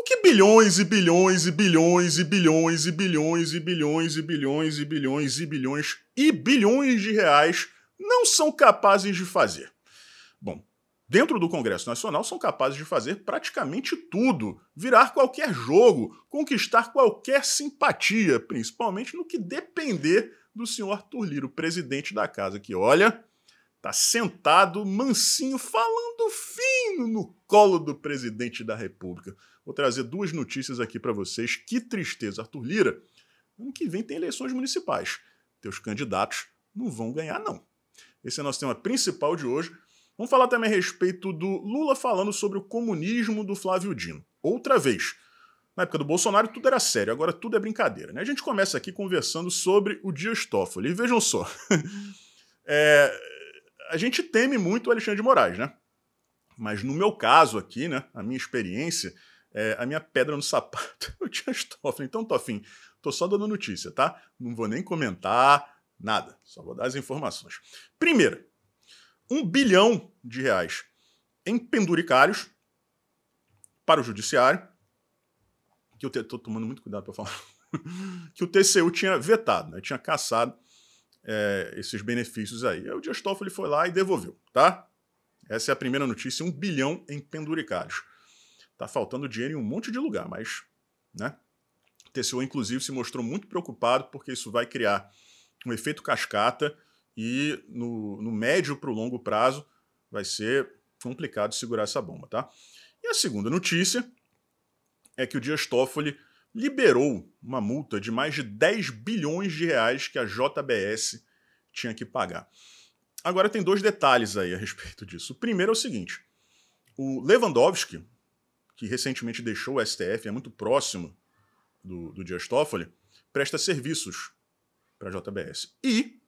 O que bilhões e bilhões e bilhões e bilhões e bilhões e bilhões e bilhões e bilhões e bilhões e bilhões de reais não são capazes de fazer? Bom, dentro do Congresso Nacional são capazes de fazer praticamente tudo, virar qualquer jogo, conquistar qualquer simpatia, principalmente no que depender do senhor Turliro, presidente da casa, que olha, Tá sentado, mansinho, falando fino no colo do presidente da República. Vou trazer duas notícias aqui para vocês. Que tristeza, Arthur Lira. Ano que vem tem eleições municipais. Teus candidatos não vão ganhar, não. Esse é nosso tema principal de hoje. Vamos falar também a respeito do Lula falando sobre o comunismo do Flávio Dino. Outra vez. Na época do Bolsonaro tudo era sério, agora tudo é brincadeira. Né? A gente começa aqui conversando sobre o Dias Toffoli. E vejam só. é, a gente teme muito o Alexandre de Moraes, né? Mas no meu caso aqui, né, a minha experiência, é, a minha pedra no sapato é o Dias Toffoli. Então, afim, tô só dando notícia, tá? Não vou nem comentar nada, só vou dar as informações. Primeira, um bilhão de reais em penduricários para o judiciário, que eu estou tomando muito cuidado para falar, que o TCU tinha vetado, né? tinha caçado é, esses benefícios aí. o Dias Toffoli foi lá e devolveu, tá? Essa é a primeira notícia, um bilhão em penduricários. Tá faltando dinheiro em um monte de lugar, mas, né? O TCU, inclusive, se mostrou muito preocupado porque isso vai criar um efeito cascata e no, no médio para o longo prazo vai ser complicado segurar essa bomba, tá? E a segunda notícia é que o Dias Toffoli liberou uma multa de mais de 10 bilhões de reais que a JBS tinha que pagar. Agora tem dois detalhes aí a respeito disso. O primeiro é o seguinte: o Lewandowski, que recentemente deixou o STF, é muito próximo do, do Dias Toffoli, presta serviços para a JBS. E,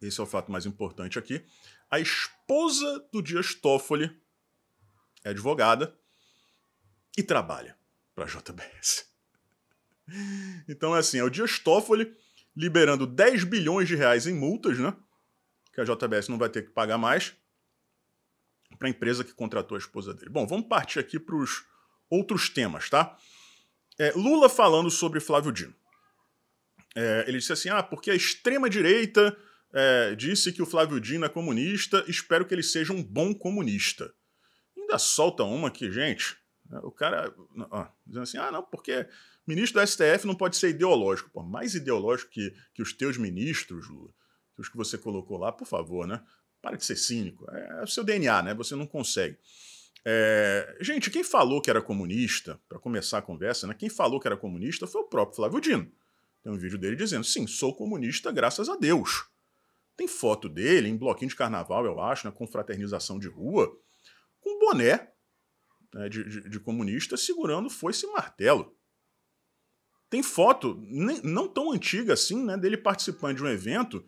esse é o fato mais importante aqui, a esposa do Dias Toffoli é advogada e trabalha para a JBS. Então é assim, é o Dias Toffoli liberando 10 bilhões de reais em multas, né? Que a JBS não vai ter que pagar mais para a empresa que contratou a esposa dele. Bom, vamos partir aqui para os outros temas, tá? É, Lula falando sobre Flávio Dino. É, ele disse assim: ah, porque a extrema-direita é, disse que o Flávio Dino é comunista, espero que ele seja um bom comunista. Ainda solta uma aqui, gente, né? O cara, ó, dizendo assim, ah, não, porque ministro do STF não pode ser ideológico. Pô, mais ideológico que, que os teus ministros, Lula, que os que você colocou lá, por favor, né? Para de ser cínico. É, é o seu DNA, né? Você não consegue. É, gente, quem falou que era comunista, para começar a conversa, né? Quem falou que era comunista foi o próprio Flávio Dino. Tem um vídeo dele dizendo, sim, sou comunista graças a Deus. Tem foto dele em bloquinho de carnaval, eu acho, na confraternização de rua, com boné né, de, de, de, comunista segurando foice e martelo. Tem foto, nem, não tão antiga assim, né, dele participando de um evento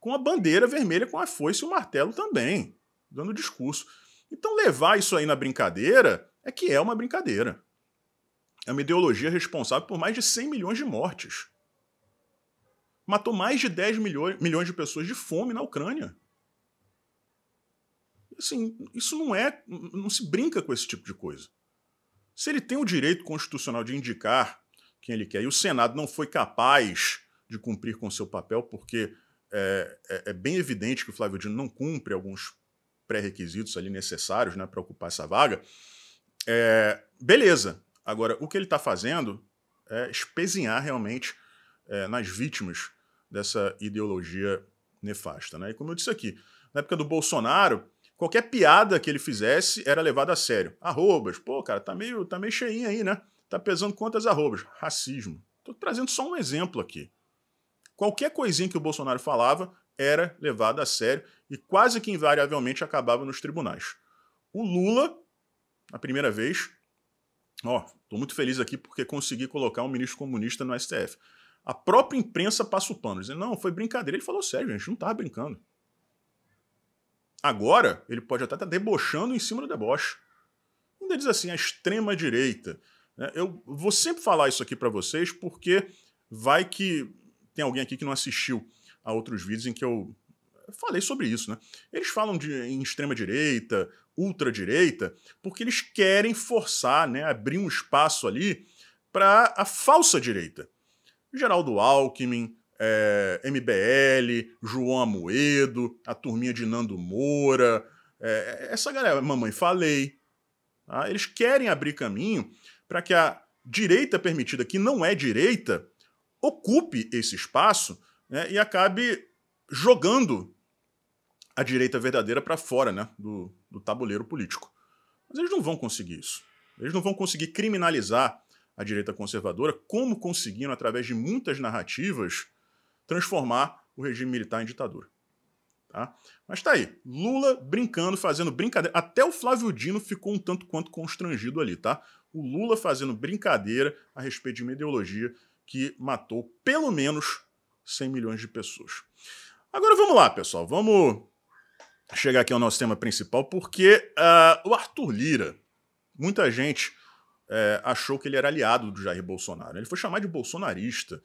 com a bandeira vermelha com a foice e o martelo também, dando discurso. Então levar isso aí na brincadeira é que é uma brincadeira. É uma ideologia responsável por mais de 100 milhões de mortes. Matou mais de 10 milho milhões de pessoas de fome na Ucrânia. Assim, isso não é. Não se brinca com esse tipo de coisa. Se ele tem o direito constitucional de indicar quem ele quer e o Senado não foi capaz de cumprir com seu papel, porque é, é, é bem evidente que o Flávio Dino não cumpre alguns pré-requisitos ali necessários né, para ocupar essa vaga, é, beleza. Agora, o que ele está fazendo é espezinhar realmente é, nas vítimas dessa ideologia nefasta. Né? E como eu disse aqui, na época do Bolsonaro, qualquer piada que ele fizesse era levada a sério. Arrobas, pô, cara, tá meio, tá meio cheinho aí, né? Tá pesando quantas arrobas? Racismo. Tô trazendo só um exemplo aqui. Qualquer coisinha que o Bolsonaro falava era levada a sério e quase que invariavelmente acabava nos tribunais. O Lula, na primeira vez, ó, tô muito feliz aqui porque consegui colocar um ministro comunista no STF. A própria imprensa passa o pano, dizendo, não, foi brincadeira. Ele falou sério, gente, não tava brincando. Agora, ele pode até estar tá debochando em cima do deboche. Ainda diz assim, a extrema-direita. Né? Eu vou sempre falar isso aqui para vocês, porque vai que tem alguém aqui que não assistiu a outros vídeos em que eu falei sobre isso. Né? Eles falam de, em extrema-direita, ultradireita, porque eles querem forçar, né, abrir um espaço ali para a falsa direita. Geraldo Alckmin, é, MBL, João Amoedo, a turminha de Nando Moura, é, essa galera, mamãe falei. Tá? Eles querem abrir caminho para que a direita permitida, que não é direita, ocupe esse espaço né, e acabe jogando a direita verdadeira para fora né, do, do tabuleiro político. Mas eles não vão conseguir isso. Eles não vão conseguir criminalizar a direita conservadora, como conseguiram através de muitas narrativas transformar o regime militar em ditadura. Tá? Mas tá aí, Lula brincando, fazendo brincadeira. Até o Flávio Dino ficou um tanto quanto constrangido ali, tá? O Lula fazendo brincadeira a respeito de uma ideologia que matou pelo menos 100 milhões de pessoas. Agora vamos lá, pessoal, vamos chegar aqui ao nosso tema principal, porque uh, o Arthur Lira, muita gente eh, achou que ele era aliado do Jair Bolsonaro. Ele foi chamado de bolsonarista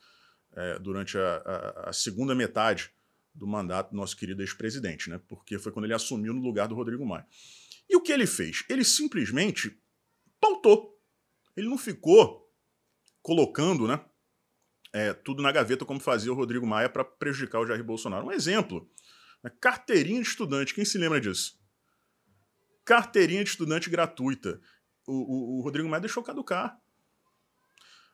é, durante a, a, a, segunda metade do mandato do nosso querido ex-presidente, né? porque foi quando ele assumiu no lugar do Rodrigo Maia. E o que ele fez? Ele simplesmente pautou. Ele não ficou colocando né, é, tudo na gaveta como fazia o Rodrigo Maia para prejudicar o Jair Bolsonaro. Um exemplo, né, carteirinha de estudante, quem se lembra disso? Carteirinha de estudante gratuita. O, o, o Rodrigo Maia deixou caducar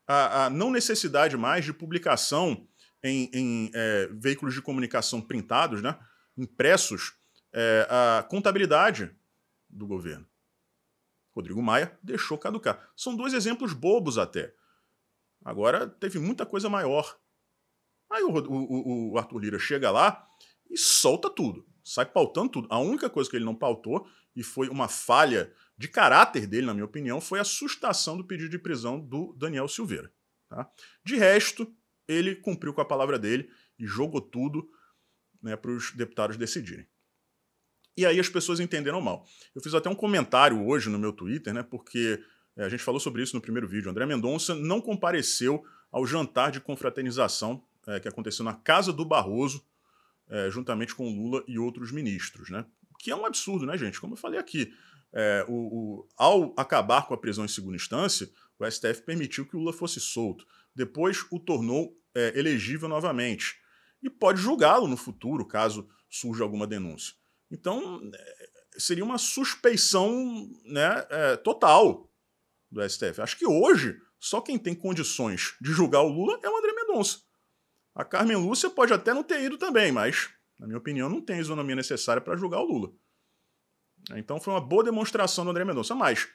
a, a não necessidade mais de publicação em, em é, veículos de comunicação printados, né, impressos, é, a contabilidade do governo. Rodrigo Maia deixou caducar. São dois exemplos bobos até. Agora teve muita coisa maior. Aí o, o, o Arthur Lira chega lá e solta tudo, sai pautando tudo. A única coisa que ele não pautou e foi uma falha de caráter dele, na minha opinião, foi a sustação do pedido de prisão do Daniel Silveira. Tá? De resto, ele cumpriu com a palavra dele e jogou tudo né, para os deputados decidirem. E aí as pessoas entenderam mal. Eu fiz até um comentário hoje no meu Twitter, né, porque é, a gente falou sobre isso no primeiro vídeo. André Mendonça não compareceu ao jantar de confraternização é, que aconteceu na casa do Barroso, é, juntamente com Lula e outros ministros, né? Que é um absurdo, né, gente? Como eu falei aqui, é, o, o, ao acabar com a prisão em segunda instância, o STF permitiu que o Lula fosse solto. Depois o tornou é, elegível novamente. E pode julgá-lo no futuro, caso surja alguma denúncia. Então, é, seria uma suspeição né, é, total do STF. Acho que hoje, só quem tem condições de julgar o Lula é o André Mendonça. A Carmen Lúcia pode até não ter ido também, mas, na minha opinião, não tem a isonomia necessária para julgar o Lula. Então foi uma boa demonstração do André Mendonça, mas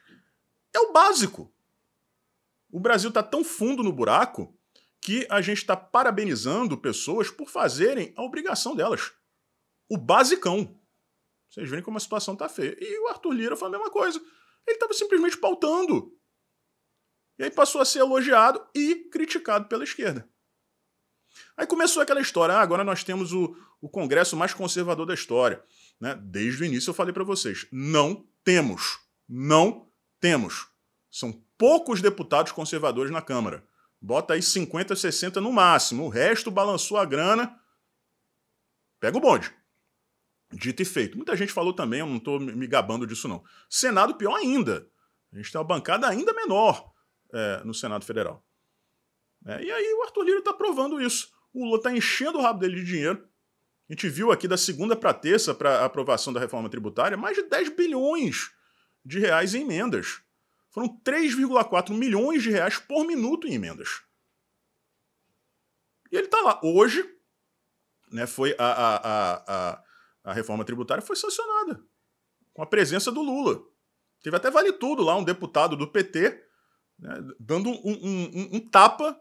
é o básico. O Brasil está tão fundo no buraco que a gente está parabenizando pessoas por fazerem a obrigação delas. O basicão. Vocês veem como a situação está feia. E o Arthur Lira foi a mesma coisa. Ele estava simplesmente pautando. E aí passou a ser elogiado e criticado pela esquerda. Aí começou aquela história: ah, agora nós temos o, o Congresso mais conservador da história. Né? Desde o início eu falei para vocês: não temos, não temos. São poucos deputados conservadores na Câmara. Bota aí 50, 60 no máximo. O resto balançou a grana. Pega o bonde. Dito e feito. Muita gente falou também, eu não estou me gabando disso, não. Senado, pior ainda. A gente tem uma bancada ainda menor é, no Senado Federal. É, e aí o Arthur Lira está provando isso. O Lula está enchendo o rabo dele de dinheiro a gente viu aqui da segunda para terça para aprovação da reforma tributária mais de 10 bilhões de reais em emendas. Foram 3,4 milhões de reais por minuto em emendas. E ele está lá. Hoje, né, foi a, a, a, a, reforma tributária foi sancionada com a presença do Lula. Teve até vale tudo lá um deputado do PT né, dando um, um, um, um, tapa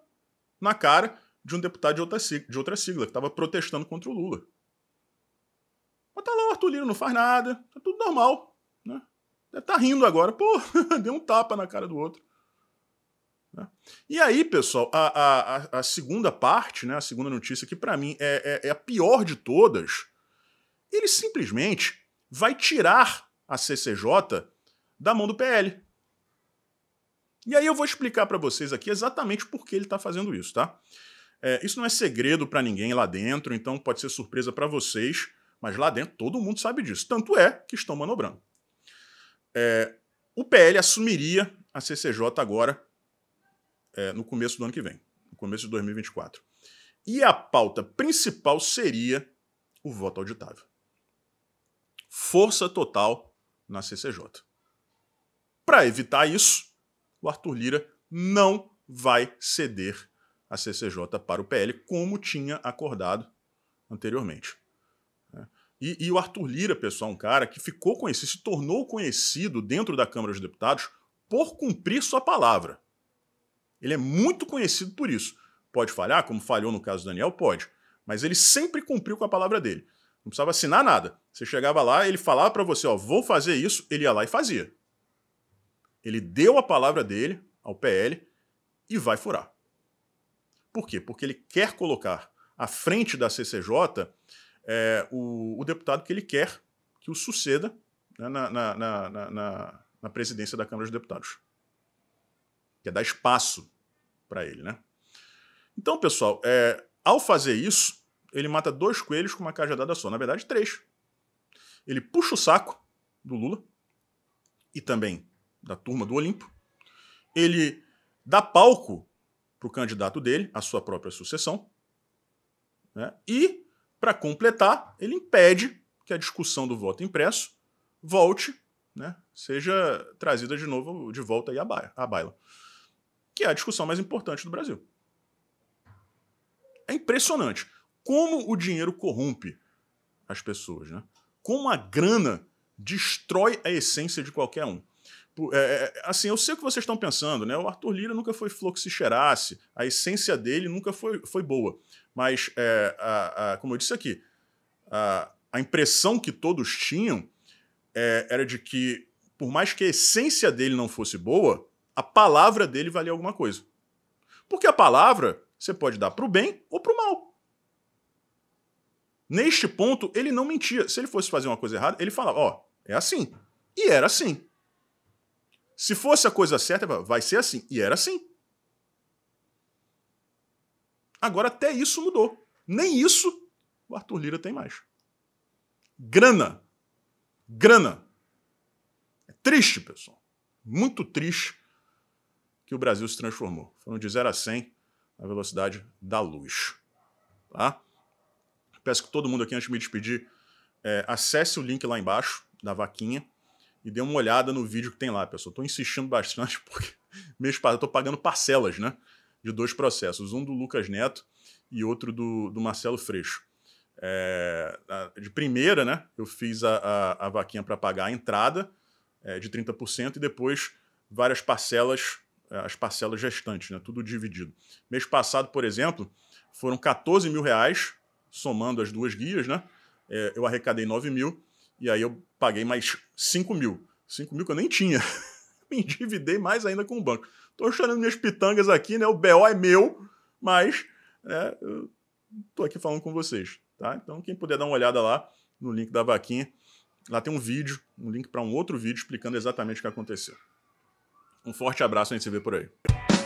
na cara de um deputado de outra sigla, de outra sigla que estava protestando contra o Lula. Mas tá lá o Arthur Lira, não faz nada, tá tudo normal, né? Deve tá rindo agora, pô, deu um tapa na cara do outro. Né? E aí, pessoal, a, a, a, segunda parte, né, a segunda notícia, que para mim é, é, é a pior de todas, ele simplesmente vai tirar a CCJ da mão do PL. E aí eu vou explicar para vocês aqui exatamente por que ele está fazendo isso, tá? É, isso não é segredo para ninguém lá dentro, então pode ser surpresa para vocês. Mas lá dentro todo mundo sabe disso. Tanto é que estão manobrando. É, o PL assumiria a CCJ agora, é, no começo do ano que vem, no começo de 2024. E a pauta principal seria o voto auditável. Força total na CCJ. Para evitar isso, o Arthur Lira não vai ceder a CCJ para o PL, como tinha acordado anteriormente. E, e, o Arthur Lira, pessoal, um cara que ficou conhecido, se tornou conhecido dentro da Câmara dos Deputados por cumprir sua palavra. Ele é muito conhecido por isso. Pode falhar, como falhou no caso do Daniel, pode. Mas ele sempre cumpriu com a palavra dele. Não precisava assinar nada. Você chegava lá, ele falava para você, ó, vou fazer isso, ele ia lá e fazia. Ele deu a palavra dele ao PL e vai furar. Por quê? Porque ele quer colocar à frente da CCJ é, o, o, deputado que ele quer que o suceda né, na, na, na, na, presidência da Câmara dos Deputados. Que é dar espaço para ele. Né? Então, pessoal, é, ao fazer isso, ele mata dois coelhos com uma cajadada só. Na verdade, três. Ele puxa o saco do Lula e também da turma do Olimpo. Ele dá palco para o candidato dele, a sua própria sucessão. Né? E para completar, ele impede que a discussão do voto impresso volte, né, seja trazida de novo de volta aí à baila, à baila, que é a discussão mais importante do Brasil. É impressionante como o dinheiro corrompe as pessoas, né? Como a grana destrói a essência de qualquer um. É, é, é, assim, eu sei o que vocês estão pensando, né? O Arthur Lira nunca foi cheirasse, a essência dele nunca foi, foi boa. Mas, é, a, a, como eu disse aqui, a, a impressão que todos tinham é, era de que, por mais que a essência dele não fosse boa, a palavra dele valia alguma coisa. Porque a palavra você pode dar para o bem ou para o mal. Neste ponto, ele não mentia. Se ele fosse fazer uma coisa errada, ele falava: Ó, oh, é assim. E era assim. Se fosse a coisa certa, vai ser assim. E era assim. Agora até isso mudou. Nem isso o Arthur Lira tem mais. Grana. Grana. É triste, pessoal. Muito triste que o Brasil se transformou. Foram de 0 a 100 na velocidade da luz. Tá? Peço que todo mundo aqui, antes de me despedir, é, acesse o link lá embaixo da vaquinha e dê uma olhada no vídeo que tem lá, pessoal. Estou insistindo bastante porque mês passado estou pagando parcelas, né? De dois processos, um do Lucas Neto e outro do, do Marcelo Freixo. É, de primeira, né, eu fiz a, a, a vaquinha para pagar a entrada é, de 30% e depois várias parcelas, é, as parcelas restantes, né, tudo dividido. Mês passado, por exemplo, foram 14 mil reais, somando as duas guias, né, é, eu arrecadei 9 mil e aí eu paguei mais 5 mil. 5 mil que eu nem tinha. Me endividei mais ainda com o banco. Estou chorando minhas pitangas aqui, né? O BO é meu, mas é, eu tô aqui falando com vocês, tá? Então, quem puder dar uma olhada lá no link da vaquinha, lá tem um vídeo, um link para um outro vídeo explicando exatamente o que aconteceu. Um forte abraço, a gente se vê por aí.